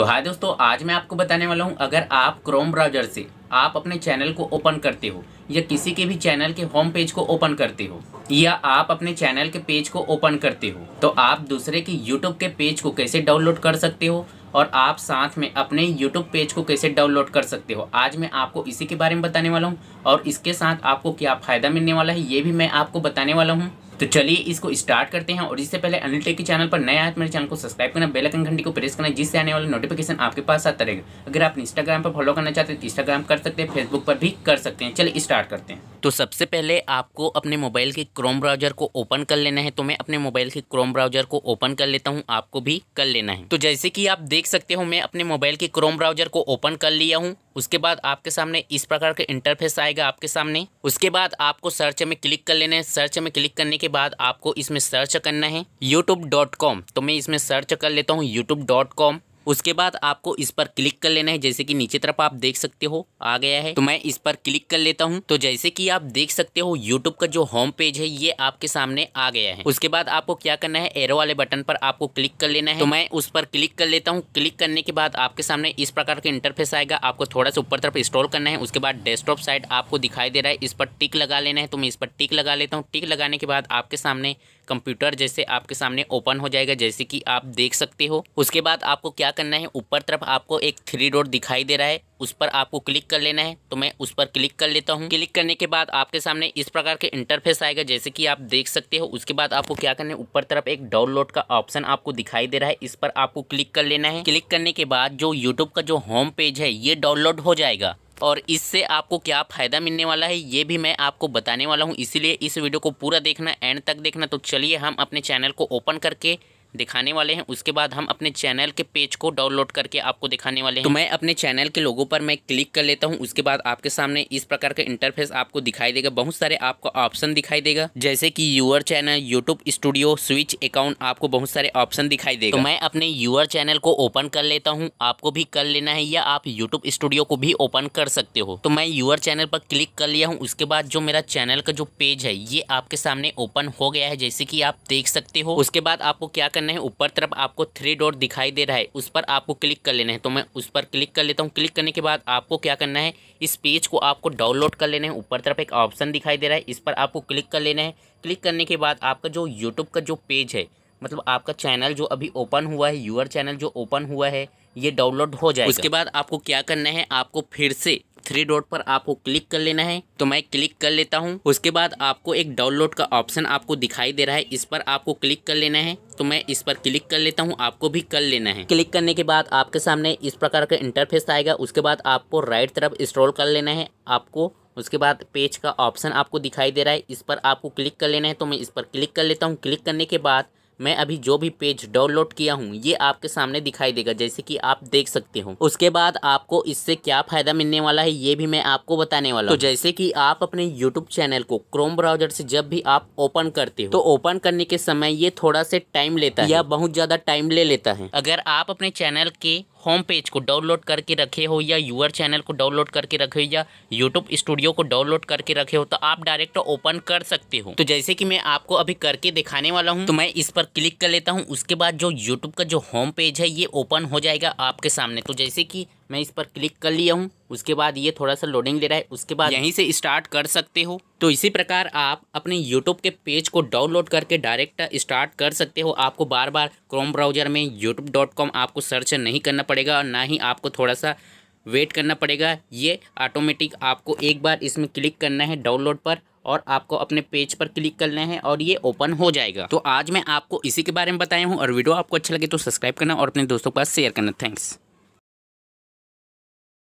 तो हाय दोस्तों आज मैं आपको बताने वाला हूँ अगर आप क्रोम ब्राउजर से आप अपने चैनल को ओपन करते हो या किसी के भी चैनल के होम पेज को ओपन करते हो या आप अपने चैनल के पेज को ओपन करते हो तो आप दूसरे के यूट्यूब के पेज को कैसे डाउनलोड कर सकते हो और आप साथ में अपने यूट्यूब पेज को कैसे डाउनलोड कर सकते हो आज मैं आपको इसी के बारे में बताने वाला हूँ और इसके साथ आपको क्या फ़ायदा मिलने वाला है ये भी मैं आपको बताने वाला हूँ तो चलिए इसको स्टार्ट करते हैं और इससे पहले अनिलटेक के चैनल पर नया आए तो मेरे चैनल को सब्सक्राइब करना बेलकन घंटी को प्रेस करना जिससे आने वाले नोटिफिकेशन आपके पास आता रहेगा अगर आप इंस्टाग्राम पर फॉलो करना चाहते हैं तो इंस्टाग्राम कर सकते हैं फेसबुक पर भी कर सकते हैं चलिए स्टार्ट करते हैं तो सबसे पहले आपको अपने मोबाइल के क्रोम ब्राउजर को ओपन कर लेना है तो मैं अपने मोबाइल के क्रोम ब्राउजर को ओपन कर लेता हूँ आपको भी कर लेना है तो जैसे कि आप देख सकते हो मैं अपने मोबाइल के क्रोम ब्राउजर को ओपन कर लिया हूँ उसके बाद आपके सामने इस प्रकार का इंटरफेस आएगा आपके सामने उसके बाद आपको सर्च में क्लिक कर लेना है सर्च में क्लिक करने के बाद आपको इसमें सर्च करना है यूट्यूब तो मैं इसमें सर्च कर लेता हूँ यूट्यूब उसके बाद आपको इस पर क्लिक कर लेना है जैसे कि नीचे तरफ आप देख सकते हो आ गया है तो मैं इस पर क्लिक कर लेता हूं तो जैसे कि आप देख सकते हो यूट्यूब का जो होम पेज है ये आपके सामने आ गया है उसके बाद आपको क्या करना है एरो वाले बटन पर आपको क्लिक कर लेना है तो मैं उस पर क्लिक कर लेता हूँ क्लिक करने के बाद आपके सामने इस प्रकार का इंटरफेस आएगा आपको थोड़ा सा ऊपर तरफ इंस्टॉल करना है उसके बाद डेस्कटॉप साइड आपको दिखाई दे रहा है इस पर टिक लगा लेना है तो मैं इस पर टिक लगा लेता हूँ टिक लगाने के बाद आपके सामने कंप्यूटर जैसे आपके सामने ओपन हो जाएगा जैसे कि आप देख सकते हो उसके बाद आपको क्या करना है ऊपर तरफ आपको एक थ्री डॉट दिखाई दे रहा है उस पर आपको क्लिक कर लेना है तो मैं उस पर क्लिक कर लेता हूँ क्लिक करने के बाद आपके सामने इस प्रकार के इंटरफेस आएगा जैसे कि आप देख सकते हो उसके बाद आपको क्या करना है ऊपर तरफ एक डाउनलोड का ऑप्शन आपको दिखाई दे रहा है इस पर आपको क्लिक कर लेना है क्लिक करने के बाद जो यूट्यूब का जो होम पेज है ये डाउनलोड हो जाएगा और इससे आपको क्या फ़ायदा मिलने वाला है ये भी मैं आपको बताने वाला हूँ इसीलिए इस वीडियो को पूरा देखना एंड तक देखना तो चलिए हम अपने चैनल को ओपन करके दिखाने वाले हैं उसके बाद हम अपने चैनल के पेज को डाउनलोड करके आपको दिखाने वाले हैं तो मैं अपने चैनल के लोगों पर मैं क्लिक कर लेता हूं उसके बाद आपके सामने इस प्रकार का इंटरफेस आपको दिखाई देगा बहुत सारे आपको ऑप्शन दिखाई देगा जैसे कि your channel YouTube studio switch account आपको बहुत सारे ऑप्शन दिखाई देगा तो मैं अपने यूअर चैनल को ओपन कर लेता हूँ आपको भी कर लेना है या आप यूट्यूब स्टूडियो को भी ओपन कर सकते हो तो मैं यूअर चैनल पर क्लिक कर लिया हूँ उसके बाद जो मेरा चैनल का जो पेज है ये आपके सामने ओपन हो गया है जैसे की आप देख सकते हो उसके बाद आपको क्या कर करना है ऊपर तरफ आपको थ्री डॉट दिखाई दे रहा है उस पर आपको क्लिक कर लेना है तो मैं उस पर क्लिक कर लेता हूँ क्लिक करने के बाद आपको क्या करना है इस पेज को आपको डाउनलोड कर लेना है ऊपर तरफ एक ऑप्शन दिखाई दे रहा है इस पर आपको क्लिक कर लेना है क्लिक करने के बाद आपका जो यूट्यूब का जो पेज है मतलब आपका चैनल जो अभी ओपन हुआ है यूर चैनल जो ओपन हुआ है ये डाउनलोड हो जाए उसके बाद आपको क्या करना है आपको फिर से थ्री डॉट पर आपको क्लिक कर लेना है तो मैं क्लिक कर लेता हूँ उसके बाद आपको एक डाउनलोड का ऑप्शन आपको दिखाई दे रहा है इस पर आपको क्लिक कर लेना है तो मैं इस पर क्लिक कर लेता हूँ आपको भी कर लेना है क्लिक करने के बाद आपके सामने इस प्रकार का इंटरफेस आएगा उसके बाद आपको राइट तरफ स्क्रॉल कर लेना है आपको उसके बाद पेज का ऑप्शन आपको दिखाई दे रहा है इस पर आपको क्लिक कर लेना है तो मैं इस पर क्लिक कर लेता हूँ क्लिक करने के बाद मैं अभी जो भी पेज डाउनलोड किया हूँ ये आपके सामने दिखाई देगा जैसे कि आप देख सकते हो उसके बाद आपको इससे क्या फायदा मिलने वाला है ये भी मैं आपको बताने वाला तो जैसे कि आप अपने यूट्यूब चैनल को क्रोम ब्राउजर से जब भी आप ओपन करते हो तो ओपन करने के समय ये थोड़ा से टाइम लेता है या बहुत ज्यादा टाइम ले लेता है अगर आप अपने चैनल के होम पेज को डाउनलोड करके रखे हो या यूअर चैनल को डाउनलोड करके रखे हो या यूट्यूब स्टूडियो को डाउनलोड करके रखे हो तो आप डायरेक्ट ओपन कर सकते हो तो जैसे कि मैं आपको अभी करके दिखाने वाला हूँ तो मैं इस पर क्लिक कर लेता हूँ उसके बाद जो यूट्यूब का जो होम पेज है ये ओपन हो जाएगा आपके सामने तो जैसे कि मैं इस पर क्लिक कर लिया हूँ उसके बाद ये थोड़ा सा लोडिंग ले रहा है उसके बाद यहीं से स्टार्ट कर सकते हो तो इसी प्रकार आप अपने यूट्यूब के पेज को डाउनलोड करके डायरेक्ट स्टार्ट कर सकते हो आपको बार बार क्रोम ब्राउजर में यूट्यूब आपको सर्च नहीं करना पड़ेगा और ना ही आपको थोड़ा सा वेट करना पड़ेगा ये ऑटोमेटिक आपको एक बार इसमें क्लिक करना है डाउनलोड पर और आपको अपने पेज पर क्लिक करना है और ये ओपन हो जाएगा तो आज मैं आपको इसी के बारे में बताया हूँ और वीडियो आपको अच्छा लगे तो सब्सक्राइब करना और अपने दोस्तों के पास शेयर करना थैंक्स